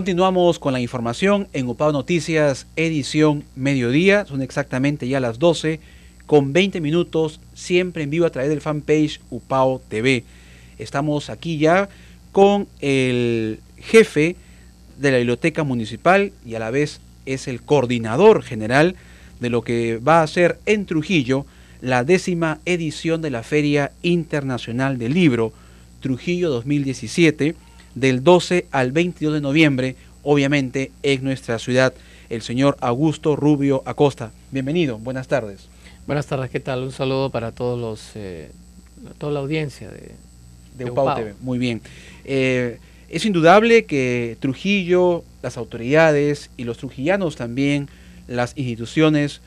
Continuamos con la información en UPAO Noticias, edición mediodía. Son exactamente ya las 12 con 20 minutos, siempre en vivo a través del fanpage Upao TV. Estamos aquí ya con el jefe de la biblioteca municipal y a la vez es el coordinador general de lo que va a ser en Trujillo la décima edición de la Feria Internacional del Libro Trujillo 2017 del 12 al 22 de noviembre, obviamente en nuestra ciudad, el señor Augusto Rubio Acosta. Bienvenido, buenas tardes. Buenas tardes, ¿qué tal? Un saludo para todos los, eh, toda la audiencia de, de, TV. Muy bien. Eh, es indudable que Trujillo, las autoridades y los trujillanos también, las instituciones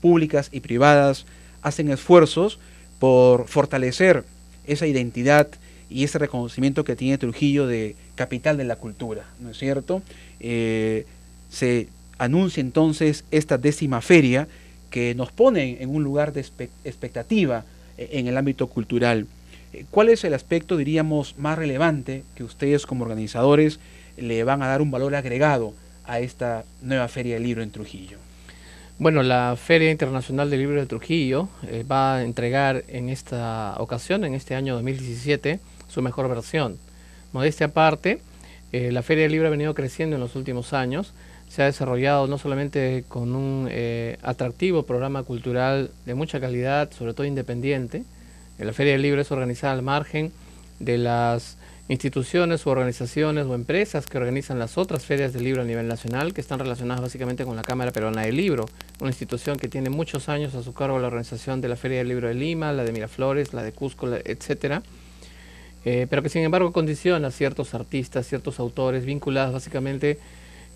públicas y privadas, hacen esfuerzos por fortalecer esa identidad y ese reconocimiento que tiene Trujillo de capital de la cultura, ¿no es cierto? Eh, se anuncia entonces esta décima feria que nos pone en un lugar de expectativa eh, en el ámbito cultural. Eh, ¿Cuál es el aspecto, diríamos, más relevante que ustedes como organizadores le van a dar un valor agregado a esta nueva Feria del Libro en Trujillo? Bueno, la Feria Internacional del Libro de Trujillo va a entregar en esta ocasión, en este año 2017, su mejor versión. Modestia aparte, eh, la Feria del Libro ha venido creciendo en los últimos años, se ha desarrollado no solamente con un eh, atractivo programa cultural de mucha calidad, sobre todo independiente, eh, la Feria del Libro es organizada al margen de las instituciones o organizaciones o empresas que organizan las otras ferias del libro a nivel nacional, que están relacionadas básicamente con la Cámara Peruana del Libro, una institución que tiene muchos años a su cargo la organización de la Feria del Libro de Lima, la de Miraflores, la de Cusco, etcétera, eh, pero que sin embargo condiciona a ciertos artistas, ciertos autores vinculados básicamente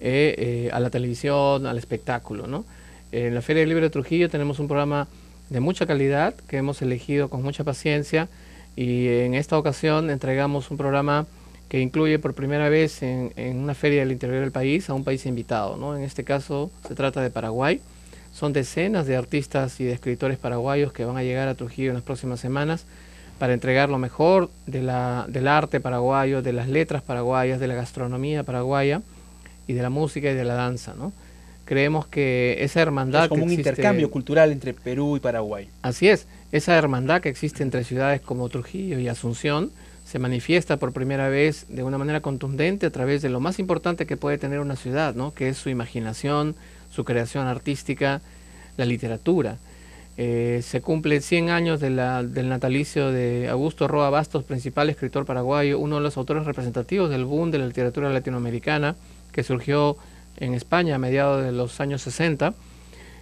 eh, eh, a la televisión, al espectáculo. en la Feria del Libro de Trujillo tenemos un programa de mucha calidad que hemos elegido con mucha paciencia y en esta ocasión entregamos un programa que incluye por primera vez en, una feria del interior del país a un país invitado. En este caso se trata de Paraguay. Son decenas de artistas y de escritores paraguayos que van a llegar a Trujillo en las próximas semanas para entregar lo mejor del arte paraguayo, de las letras paraguayas, de la gastronomía paraguaya y de la música y de la danza, ¿no? Creemos que esa hermandad... Es como un intercambio cultural entre Perú y Paraguay. Así es, esa hermandad que existe entre ciudades como Trujillo y Asunción se manifiesta por primera vez de una manera contundente a través de lo más importante que puede tener una ciudad, ¿no? que es su imaginación, su creación artística, la literatura. Eh, se cumplen 100 años del natalicio de Augusto Roa Bastos, principal escritor paraguayo, uno de los autores representativos del boom de la literatura latinoamericana, que surgió en España a mediados de los años 60,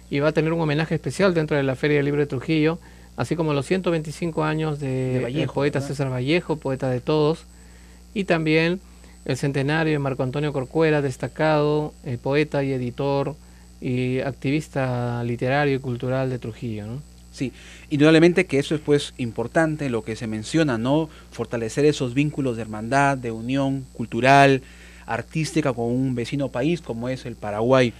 y va a tener un homenaje especial dentro de la Feria del Libre de Trujillo, así como los 125 años de, poeta César Vallejo, poeta de todos, y también el centenario de Marco Antonio Corcuera, destacado eh, poeta y editor y activista literario y cultural de Trujillo, ¿no? Sí, indudablemente que eso es pues importante, lo que se menciona, ¿no? Fortalecer esos vínculos de hermandad, de unión cultural, artística con un vecino país como es el Paraguay.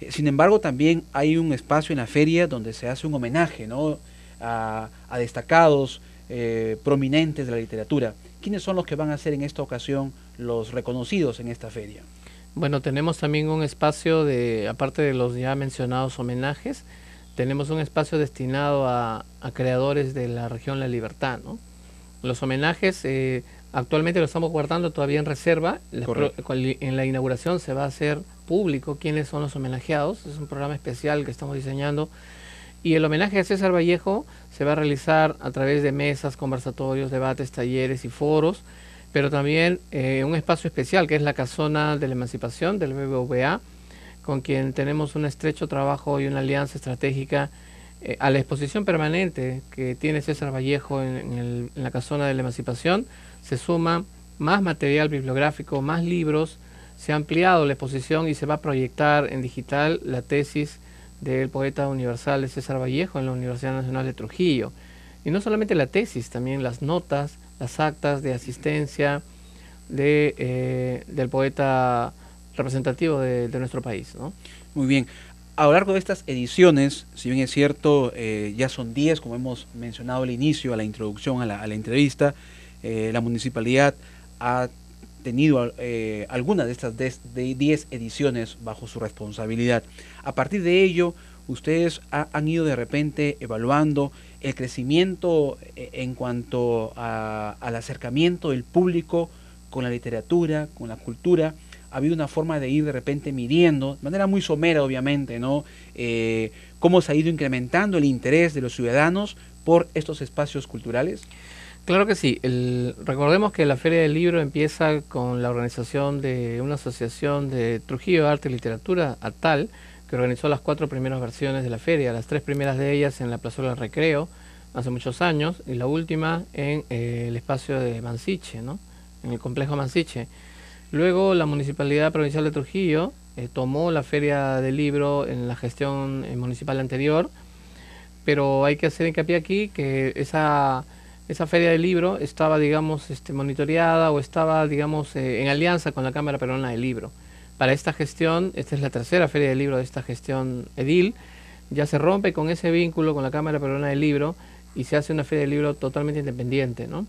Eh, sin embargo, también hay un espacio en la feria donde se hace un homenaje, A, destacados, eh, prominentes de la literatura. ¿Quiénes son los que van a ser en esta ocasión los reconocidos en esta feria? Bueno, tenemos también un espacio de, aparte de los ya mencionados homenajes, tenemos un espacio destinado a, creadores de la región La Libertad, Los homenajes eh, actualmente los estamos guardando todavía en reserva. en la inauguración se va a hacer público quiénes son los homenajeados. Es un programa especial que estamos diseñando. Y el homenaje a César Vallejo se va a realizar a través de mesas, conversatorios, debates, talleres y foros pero también eh, un espacio especial que es la Casona de la Emancipación del BBVA, con quien tenemos un estrecho trabajo y una alianza estratégica eh, a la exposición permanente que tiene César Vallejo en, la Casona de la Emancipación. Se suma más material bibliográfico, más libros, se ha ampliado la exposición y se va a proyectar en digital la tesis del poeta universal César Vallejo en la Universidad Nacional de Trujillo. Y no solamente la tesis, también las notas, las actas de asistencia de, eh, del poeta representativo de, nuestro país. Muy bien. A lo largo de estas ediciones, si bien es cierto, eh, ya son 10, como hemos mencionado al inicio, a la introducción, a la, entrevista, eh, la municipalidad ha tenido algunas de estas 10 ediciones bajo su responsabilidad. A partir de ello, ustedes han ido de repente evaluando el crecimiento eh, en cuanto al acercamiento del público con la literatura, con la cultura. Ha habido una forma de ir de repente midiendo, de manera muy somera obviamente, ¿no? Eh, ¿Cómo se ha ido incrementando el interés de los ciudadanos por estos espacios culturales? Claro que sí. recordemos que la Feria del Libro empieza con la organización de una asociación de Trujillo Arte y Literatura, ATAL, que organizó las cuatro primeras versiones de la feria, las tres primeras de ellas en la del Recreo, hace muchos años, y la última en eh, el espacio de Mansiche, en el complejo Mansiche. Luego la Municipalidad Provincial de Trujillo eh, tomó la feria del libro en la gestión eh, municipal anterior, pero hay que hacer hincapié aquí que esa, esa feria del libro estaba, digamos, este, monitoreada o estaba, digamos, en alianza con la Cámara Peruana del Libro para esta gestión, esta es la tercera feria del libro de esta gestión edil, ya se rompe con ese vínculo con la Cámara Peruana del Libro y se hace una feria del libro totalmente independiente, ¿no?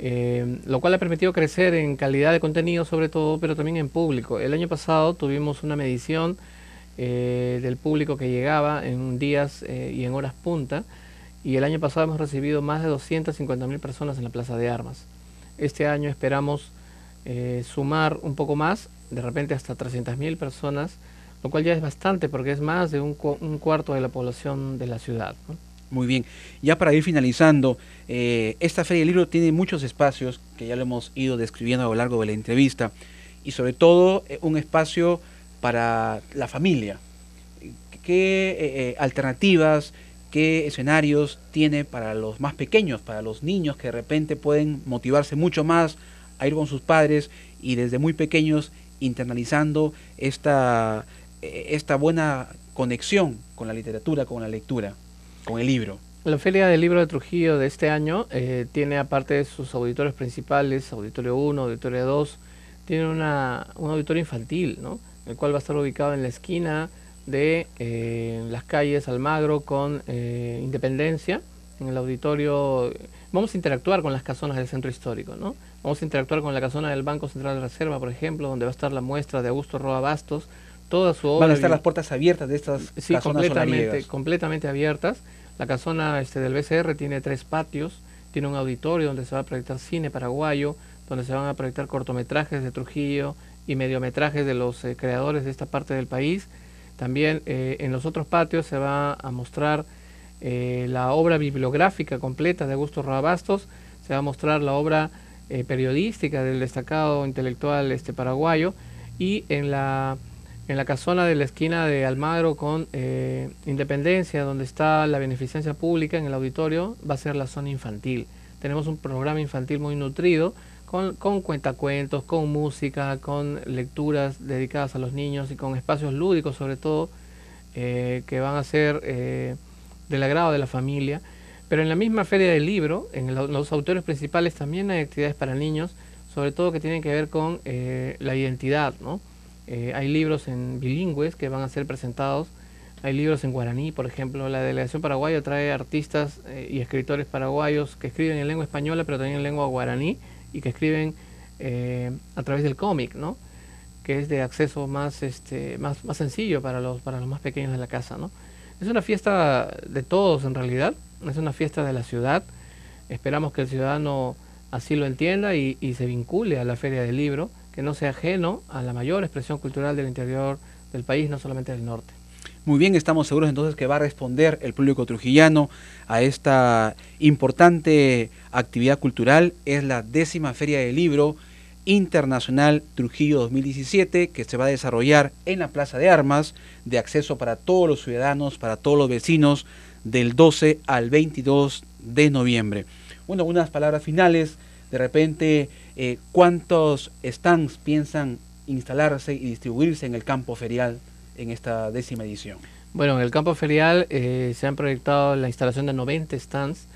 Eh, lo cual ha permitido crecer en calidad de contenido sobre todo, pero también en público. El año pasado tuvimos una medición eh, del público que llegaba en días eh, y en horas punta y el año pasado hemos recibido más de 250.000 personas en la Plaza de Armas. Este año esperamos sumar un poco más de repente hasta 300.000 personas, lo cual ya es bastante porque es más de un, cuarto de la población de la ciudad. Muy bien, ya para ir finalizando, eh, esta Feria del Libro tiene muchos espacios que ya lo hemos ido describiendo a lo largo de la entrevista y sobre todo eh, un espacio para la familia. ¿Qué eh, alternativas, qué escenarios tiene para los más pequeños, para los niños que de repente pueden motivarse mucho más a ir con sus padres y desde muy pequeños internalizando eh, esta, buena conexión con la literatura, con la lectura, con el libro. La Feria del Libro de Trujillo de este año eh, tiene, aparte de sus auditorios principales, Auditorio 1, Auditorio 2, tiene una, un auditorio infantil, ¿no? el cual va a estar ubicado en la esquina de eh, las calles Almagro con Independencia, en el auditorio. Vamos a interactuar con las casonas del centro histórico, ¿no? Vamos a interactuar con la casona del Banco Central de Reserva, por ejemplo, donde va a estar la muestra de Augusto Roa Bastos. Toda su obra. Van a estar las puertas abiertas de estas sí, completamente, completamente abiertas. La casona este, del BCR tiene tres patios, tiene un auditorio donde se va a proyectar cine paraguayo, donde se van a proyectar cortometrajes de Trujillo y mediometrajes de los eh, creadores de esta parte del país. También eh, en los otros patios se va a mostrar eh, la obra bibliográfica completa de Augusto Roa Bastos, se va a mostrar la obra eh, periodística del destacado intelectual este paraguayo y en la casona de la esquina de Almagro con eh, Independencia, donde está la beneficencia pública en el auditorio, va a ser la zona infantil. Tenemos un programa infantil muy nutrido con, cuentacuentos, con música, con lecturas dedicadas a los niños y con espacios lúdicos sobre todo eh, que van a ser del agrado de la familia. Pero en la misma feria del libro, en los autores principales también hay actividades para niños, sobre todo que tienen que ver con eh, la identidad, ¿no? Eh, hay libros en bilingües que van a ser presentados, hay libros en guaraní, por ejemplo, la delegación paraguaya trae artistas eh, y escritores paraguayos que escriben en lengua española, pero también en lengua guaraní y que escriben a través del cómic, ¿no? Que es de acceso más, este, más, más sencillo para los, para los más pequeños de la casa, ¿no? Es una fiesta de todos en realidad es una fiesta de la ciudad. Esperamos que el ciudadano así lo entienda y, se vincule a la Feria del Libro, que no sea ajeno a la mayor expresión cultural del interior del país, no solamente del norte. Muy bien, estamos seguros entonces que va a responder el público trujillano a esta importante actividad cultural. Es la décima Feria del Libro Internacional Trujillo 2017 que se va a desarrollar en la Plaza de Armas, de acceso para todos los ciudadanos, para todos los vecinos del 12 al 22 de noviembre. Bueno, unas palabras finales. De repente, eh, ¿cuántos stands piensan instalarse y distribuirse en el campo ferial en esta décima edición? Bueno, en el campo ferial eh, se han proyectado la instalación de 90 stands.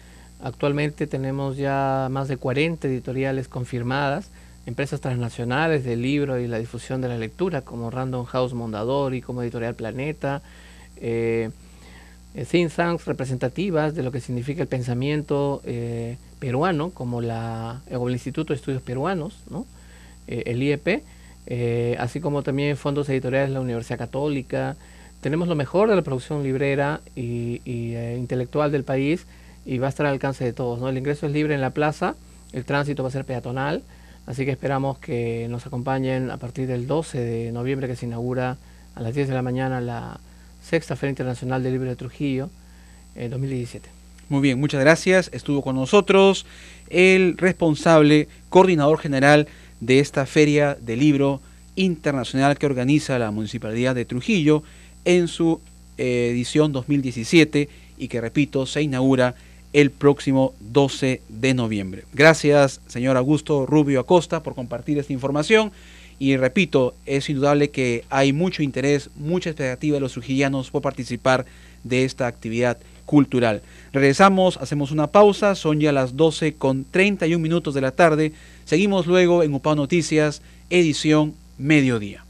Actualmente tenemos ya más de 40 editoriales confirmadas, empresas transnacionales del libro y la difusión de la lectura, como Random House Mondadori, como Editorial Planeta. Eh, eh, think representativas de lo que significa el pensamiento eh, peruano, como la, el Instituto de Estudios Peruanos, eh, el IEP, así como también fondos editoriales de la Universidad Católica. Tenemos lo mejor de la producción librera y, y intelectual del país y va a estar al alcance de todos. ¿no? El ingreso es libre en la plaza, el tránsito va a ser peatonal, así que esperamos que nos acompañen a partir del 12 de noviembre que se inaugura a las 10 de la mañana la sexta Feria Internacional del Libro de Trujillo, en eh, 2017. Muy bien, muchas gracias. Estuvo con nosotros el responsable, coordinador general de esta Feria del Libro Internacional que organiza la Municipalidad de Trujillo en su eh, edición 2017 y que, repito, se inaugura el próximo 12 de noviembre. Gracias, señor Augusto Rubio Acosta, por compartir esta información. Y repito, es indudable que hay mucho interés, mucha expectativa de los sujillanos por participar de esta actividad cultural. Regresamos, hacemos una pausa, son ya las 12 con 31 minutos de la tarde. Seguimos luego en UPAU Noticias, edición mediodía.